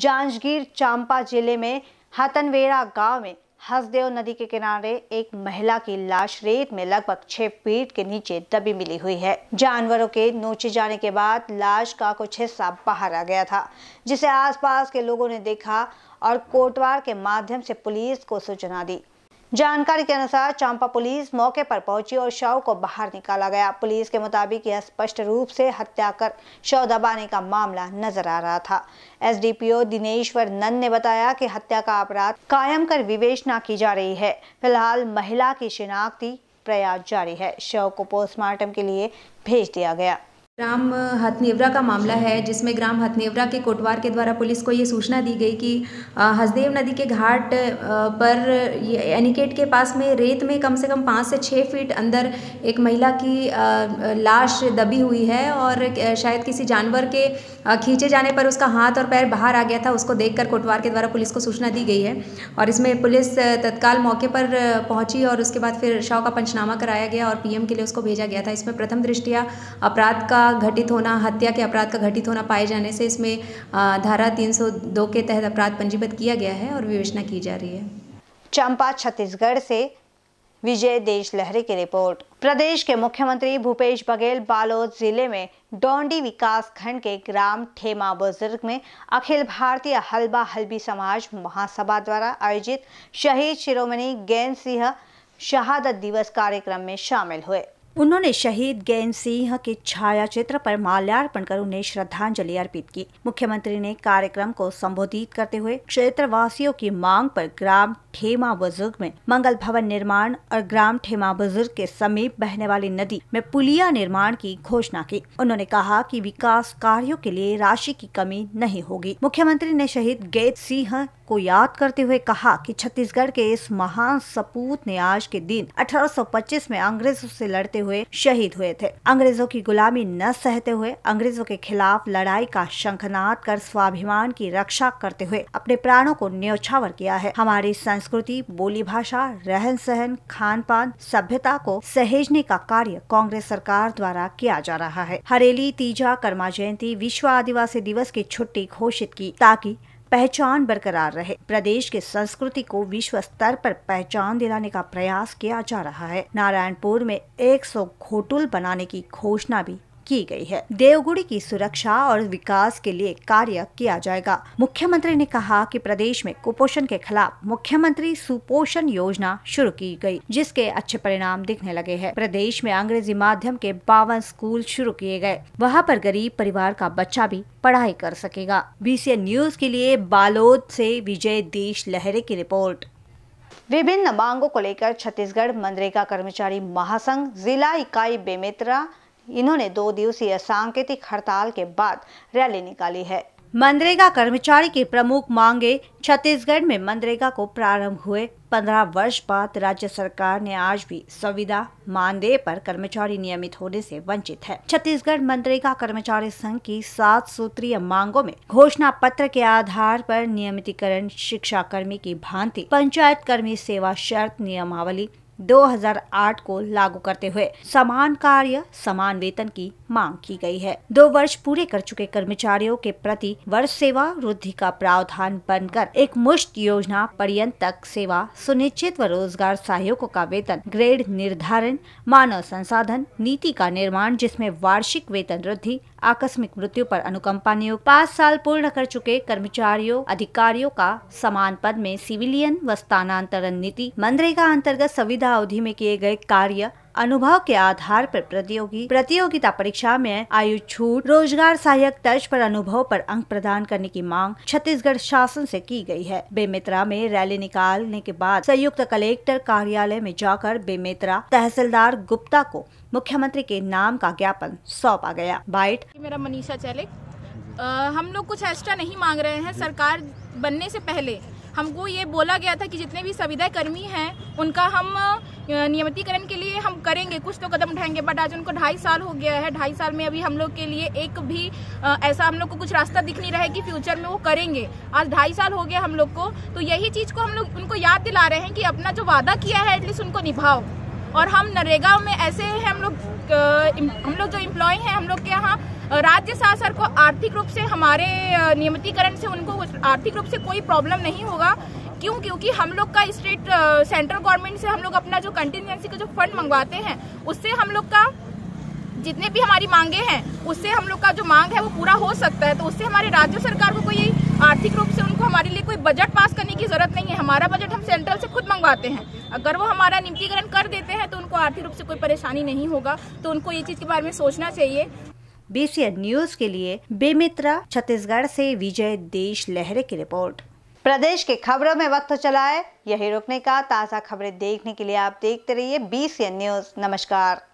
जांजगीर चांपा जिले में हतनवेड़ा गांव में हसदेव नदी के किनारे एक महिला की लाश रेत में लगभग छह फीट के नीचे दबी मिली हुई है जानवरों के नोचे जाने के बाद लाश का कुछ हिस्सा बाहर आ गया था जिसे आसपास के लोगों ने देखा और कोटवार के माध्यम से पुलिस को सूचना दी जानकारी के अनुसार चांपा पुलिस मौके पर पहुंची और शव को बाहर निकाला गया पुलिस के मुताबिक यह स्पष्ट रूप से हत्या कर शव दबाने का मामला नजर आ रहा था एसडीपीओ दिनेश्वर नंद ने बताया कि हत्या का अपराध कायम कर विवेचना की जा रही है फिलहाल महिला की शिनाख्ती प्रयास जारी है शव को पोस्टमार्टम के लिए भेज दिया गया ग्राम हथनेवरा का मामला है जिसमें ग्राम हथनेवरा के कोटवार के द्वारा पुलिस को ये सूचना दी गई कि हसदेव नदी के घाट पर एनिकेट के पास में रेत में कम से कम पाँच से छः फीट अंदर एक महिला की लाश दबी हुई है और शायद किसी जानवर के खींचे जाने पर उसका हाथ और पैर बाहर आ गया था उसको देखकर कोटवार के द्वारा पुलिस को सूचना दी गई है और इसमें पुलिस तत्काल मौके पर पहुंची और उसके बाद फिर शव का पंचनामा कराया गया और पीएम के लिए उसको भेजा गया था इसमें प्रथम दृष्टिया अपराध का का घटित होना हत्या के अपराध का घटित होना पाए जाने से इसमें धारा 302 के तहत अपराध पंजीबद्ध किया गया है और विवेचना की जा रही है चंपा छत्तीसगढ़ से विजय देश लहरे की रिपोर्ट प्रदेश के मुख्यमंत्री भूपेश बघेल बालोद जिले में डोंडी विकास खंड के ग्राम ठेमा बुजुर्ग में अखिल भारतीय हलबा हल्बी समाज महासभा द्वारा आयोजित शहीद शिरोमणि गेंद सिंह शहादत दिवस कार्यक्रम में शामिल हुए उन्होंने शहीद गैन सिंह के छाया चित्र पर माल्यार्पण कर उन्हें श्रद्धांजलि अर्पित की मुख्यमंत्री ने कार्यक्रम को संबोधित करते हुए क्षेत्रवासियों की मांग पर ग्राम ठेमा बुजुर्ग में मंगल भवन निर्माण और ग्राम ठेमा बुजुर्ग के समीप बहने वाली नदी में पुलिया निर्माण की घोषणा की उन्होंने कहा कि विकास कार्यों के लिए राशि की कमी नहीं होगी मुख्यमंत्री ने शहीद गैत सिंह को याद करते हुए कहा कि छत्तीसगढ़ के इस महान सपूत ने आज के दिन 1825 में अंग्रेजों से लड़ते हुए शहीद हुए थे अंग्रेजों की गुलामी न सहते हुए अंग्रेजों के खिलाफ लड़ाई का शंखनाद कर स्वाभिमान की रक्षा करते हुए अपने प्राणों को न्योछावर किया है हमारी संस्कृति बोली भाषा रहन सहन खान पान सभ्यता को सहेजने का कार्य कांग्रेस सरकार द्वारा किया जा रहा है हरेली तीजा कर्मा जयंती विश्व आदिवासी दिवस की छुट्टी घोषित की ताकि पहचान बरकरार रहे प्रदेश के संस्कृति को विश्व स्तर पर पहचान दिलाने का प्रयास किया जा रहा है नारायणपुर में 100 घोटुल बनाने की घोषणा भी की गई है देवगुड़ी की सुरक्षा और विकास के लिए कार्य किया जाएगा मुख्यमंत्री ने कहा कि प्रदेश में कुपोषण के खिलाफ मुख्यमंत्री सुपोषण योजना शुरू की गई जिसके अच्छे परिणाम दिखने लगे हैं प्रदेश में अंग्रेजी माध्यम के बावन स्कूल शुरू किए गए वहाँ पर गरीब परिवार का बच्चा भी पढ़ाई कर सकेगा सी न्यूज के लिए बालोद से विजय देश लहरे की रिपोर्ट विभिन्न मांगों को लेकर छत्तीसगढ़ मनरेगा कर्मचारी महासंघ जिला इकाई बेमेतरा इन्होंने दो दिवसीय सांकेतिक हड़ताल के बाद रैली निकाली है मनरेगा कर्मचारी की प्रमुख मांगे छत्तीसगढ़ में मनरेगा को प्रारंभ हुए पंद्रह वर्ष बाद राज्य सरकार ने आज भी संविदा मानदेय पर कर्मचारी नियमित होने से वंचित है छत्तीसगढ़ मनरेगा कर्मचारी संघ की सात सूत्रीय मांगों में घोषणा पत्र के आधार पर नियमितीकरण शिक्षा कर्मी की भांति पंचायत कर्मी सेवा शर्त नियमावली 2008 को लागू करते हुए समान कार्य समान वेतन की मांग की गई है दो वर्ष पूरे कर चुके कर्मचारियों के प्रति वर्ष सेवा वृद्धि का प्रावधान बनकर एक मुश्त योजना पर्यंत तक सेवा सुनिश्चित व रोजगार सहयोगों का वेतन ग्रेड निर्धारण मानव संसाधन नीति का निर्माण जिसमें वार्षिक वेतन वृद्धि आकस्मिक मृत्यु पर अनुकंपा नियुक्त पाँच साल पूर्ण कर चुके कर्मचारियों अधिकारियों का समान पद में सिविलियन व स्थानांतरण नीति मनरेगा अंतर्गत संविधा अवधि में किए गए कार्य अनुभव के आधार पर प्रतियोगी प्रतियोगिता परीक्षा में आयु छूट रोजगार सहायक तर्ज पर अनुभव पर अंक प्रदान करने की मांग छत्तीसगढ़ शासन से की गई है बेमेतरा में रैली निकालने के बाद संयुक्त कलेक्टर कार्यालय में जाकर बेमेतरा तहसीलदार गुप्ता को मुख्यमंत्री के नाम का ज्ञापन सौंपा गया बाइट मेरा मनीषा चैले हम लोग कुछ एक्स्ट्रा नहीं मांग रहे हैं सरकार बनने से पहले हमको ये बोला गया था कि जितने भी संविदा कर्मी हैं उनका हम नियमितीकरण के लिए हम करेंगे कुछ तो कदम उठाएंगे बट आज उनको ढाई साल हो गया है ढाई साल में अभी हम लोग के लिए एक भी ऐसा हम लोग को कुछ रास्ता दिख नहीं रहा है कि फ्यूचर में वो करेंगे आज ढाई साल हो गया हम लोग को तो यही चीज़ को हम लोग उनको याद दिला रहे हैं कि अपना जो वादा किया है एटलीस्ट उनको निभाओ और हम नरेगा में ऐसे हैं हम लोग हम लोग जो इम्प्लॉय हैं हम लोग के यहाँ राज्य शासन को आर्थिक रूप से हमारे नियमितीकरण से उनको आर्थिक रूप से कोई प्रॉब्लम नहीं होगा क्यों क्योंकि हम लोग का स्टेट सेंट्रल गवर्नमेंट से हम लोग अपना जो कंटिजेंसी का जो फंड मंगवाते हैं उससे हम लोग का जितने भी हमारी मांगे हैं उससे हम लोग का जो मांग है वो पूरा हो सकता है तो उससे हमारे राज्य सरकार को कोई आर्थिक रूप से उनको हमारे लिए कोई बजट पास करने की जरूरत नहीं है हमारा बजट हम सेंट्रल से खुद मंगवाते हैं अगर वो हमारा निम्तीकरण कर देते हैं तो उनको आर्थिक रूप से कोई परेशानी नहीं होगा तो उनको ये चीज के बारे में सोचना चाहिए बीसीएन न्यूज के लिए बेमित्रा छत्तीसगढ़ से विजय देश लहरे की रिपोर्ट प्रदेश के खबरों में वक्त तो चला है यही रोकने का ताज़ा खबरें देखने के लिए आप देखते रहिए बीसीएन न्यूज नमस्कार